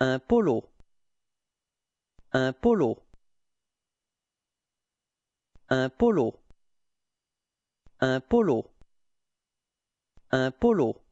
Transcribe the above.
Un polo. Un polo. Un polo. Un polo. Un polo.